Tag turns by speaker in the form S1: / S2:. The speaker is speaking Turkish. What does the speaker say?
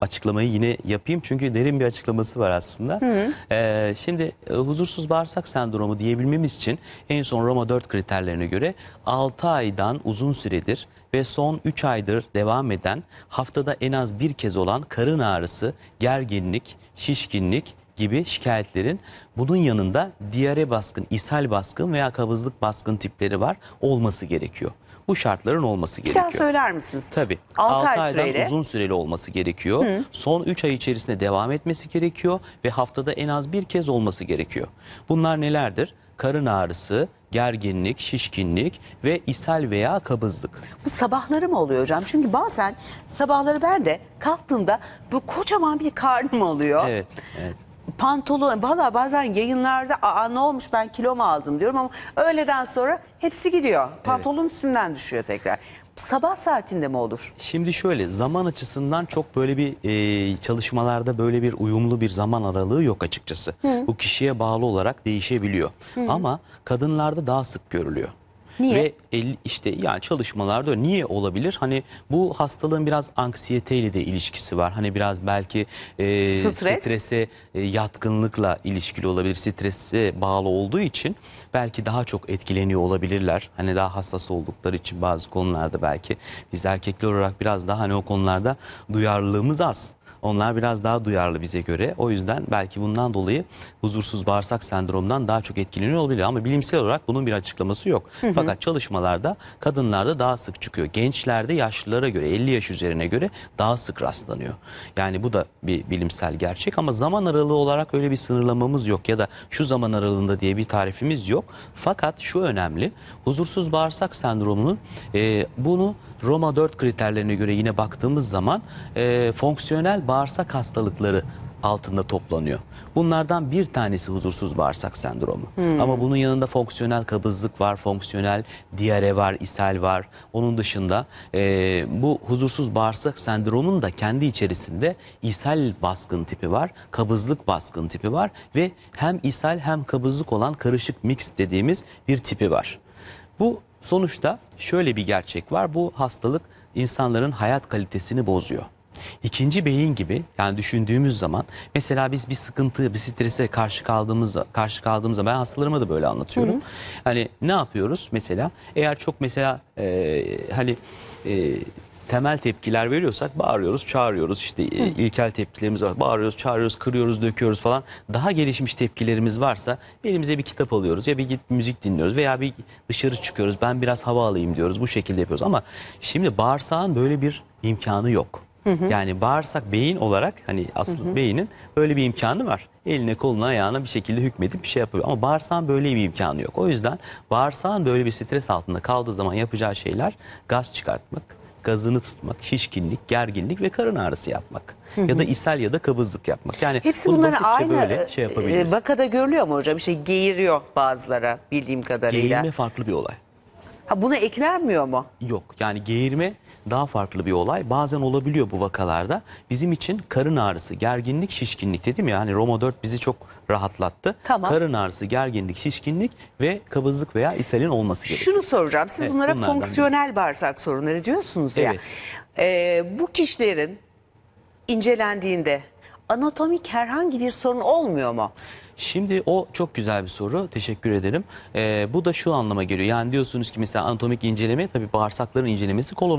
S1: açıklamayı yine yapayım çünkü derin bir açıklaması var aslında. Hı hı. Ee, şimdi e, huzursuz bağırsak sendromu diyebilmemiz için en son Roma 4 kriterlerine göre 6 aydan uzun süredir ve son 3 aydır devam eden haftada en az bir kez olan karın ağrısı, gerginlik, şişkinlik, gibi şikayetlerin bunun yanında diyare baskın, ishal baskın veya kabızlık baskın tipleri var olması gerekiyor. Bu şartların olması gerekiyor. Biraz söyler misiniz? Tabii. 6, 6 ay aydan süreyle. uzun süreli olması gerekiyor. Hı. Son 3 ay içerisinde devam etmesi gerekiyor ve haftada en az bir kez olması gerekiyor. Bunlar nelerdir? Karın ağrısı, gerginlik, şişkinlik ve ishal veya kabızlık.
S2: Bu sabahları mı oluyor hocam? Çünkü bazen sabahları ben de kalktığımda bu kocaman bir karnım oluyor. Evet, evet pantolon valla bazen yayınlarda aa ne olmuş ben kilo mu aldım diyorum ama öğleden sonra hepsi gidiyor. Pantolon üstünden
S1: düşüyor tekrar. Sabah
S2: saatinde mi
S1: olur? Şimdi şöyle zaman açısından çok böyle bir e, çalışmalarda böyle bir uyumlu bir zaman aralığı yok açıkçası. Bu kişiye bağlı olarak değişebiliyor. Ama kadınlarda daha sık görülüyor. Niye? Ve işte yani çalışmalarda niye olabilir? Hani bu hastalığın biraz anksiyeteyle de ilişkisi var. Hani biraz belki e, Stres. strese e, yatkınlıkla ilişkili olabilir. Strese bağlı olduğu için belki daha çok etkileniyor olabilirler. Hani daha hassas oldukları için bazı konularda belki biz erkekler olarak biraz daha hani o konularda duyarlılığımız az. Onlar biraz daha duyarlı bize göre. O yüzden belki bundan dolayı huzursuz bağırsak sendromundan daha çok etkileniyor olabilir. Ama bilimsel olarak bunun bir açıklaması yok. Hı hı. Fakat çalışmalarda kadınlarda daha sık çıkıyor. Gençlerde yaşlılara göre 50 yaş üzerine göre daha sık rastlanıyor. Yani bu da bir bilimsel gerçek ama zaman aralığı olarak öyle bir sınırlamamız yok ya da şu zaman aralığında diye bir tarifimiz yok. Fakat şu önemli huzursuz bağırsak sendromunun e, bunu Roma 4 kriterlerine göre yine baktığımız zaman e, fonksiyonel bağırsak hastalıkları altında toplanıyor. Bunlardan bir tanesi huzursuz bağırsak sendromu. Hmm. Ama bunun yanında fonksiyonel kabızlık var, fonksiyonel diyare var, ishal var. Onun dışında e, bu huzursuz bağırsak sendromunun da kendi içerisinde ishal baskın tipi var, kabızlık baskın tipi var ve hem ishal hem kabızlık olan karışık mix dediğimiz bir tipi var. Bu sonuçta şöyle bir gerçek var. Bu hastalık insanların hayat kalitesini bozuyor. İkinci beyin gibi yani düşündüğümüz zaman mesela biz bir sıkıntı, bir strese karşı kaldığımızda, karşı kaldığımızda ben hastalarıma da böyle anlatıyorum. Hı. Hani ne yapıyoruz mesela? Eğer çok mesela e, hani e, temel tepkiler veriyorsak bağırıyoruz, çağırıyoruz. işte e, Hı. ilkel tepkilerimiz var. Bağırıyoruz, çağırıyoruz, kırıyoruz, döküyoruz falan. Daha gelişmiş tepkilerimiz varsa elimize bir kitap alıyoruz ya bir git müzik dinliyoruz veya bir dışarı çıkıyoruz. Ben biraz hava alayım diyoruz. Bu şekilde yapıyoruz ama şimdi bağırsağın böyle bir imkanı yok. Hı Yani bağırsak beyin olarak hani asıl hı hı. beynin böyle bir imkanı var. Eline koluna ayağına bir şekilde hükmedip bir şey yapıyor Ama bağırsağın böyle bir imkanı yok. O yüzden bağırsağın böyle bir stres altında kaldığı zaman yapacağı şeyler gaz çıkartmak, gazını tutmak, şişkinlik, gerginlik ve karın ağrısı yapmak. Hı hı. Ya da ishal ya da kabızlık yapmak. Yani Hepsi bunu aynı böyle e, şey yapabiliriz.
S2: bakada e, görülüyor mu hocam? Şey geğiriyor bazılara bildiğim
S1: kadarıyla. Geğirme farklı bir olay. Ha buna eklenmiyor mu? Yok yani geğirme daha farklı bir olay. Bazen olabiliyor bu vakalarda. Bizim için karın ağrısı, gerginlik, şişkinlik dedim ya hani Roma 4 bizi çok rahatlattı. Tamam. Karın ağrısı, gerginlik, şişkinlik ve kabızlık veya ishalin olması gerekiyor.
S2: Şunu soracağım. Siz Evet, bunlara bunlardan fonksiyonel bağırsak sorunları diyorsunuz ya. Evet. Ee, bu kişilerin incelendiğinde
S1: anatomik herhangi bir sorun olmuyor mu? Şimdi o çok güzel bir soru. Teşekkür ederim. Ee, bu da şu anlama geliyor. Yani diyorsunuz ki mesela anatomik inceleme tabii bağırsakların incelemesi kolon